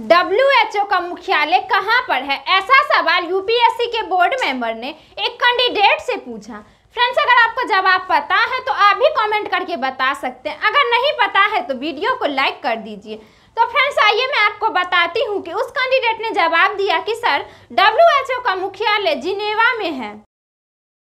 WHO का मुख्यालय कहां पर है ऐसा सवाल यूपीएससी के बोर्ड मेंबर ने एक कैंडिडेट से पूछा फ्रेंड्स अगर आपको जवाब पता है तो आप भी कमेंट करके बता सकते हैं अगर नहीं पता है तो वीडियो को लाइक कर दीजिए तो फ्रेंड्स आइए मैं आपको बताती हूँ कि उस कैंडिडेट ने जवाब दिया कि सर ओ का मुख्यालय जिनेवा में है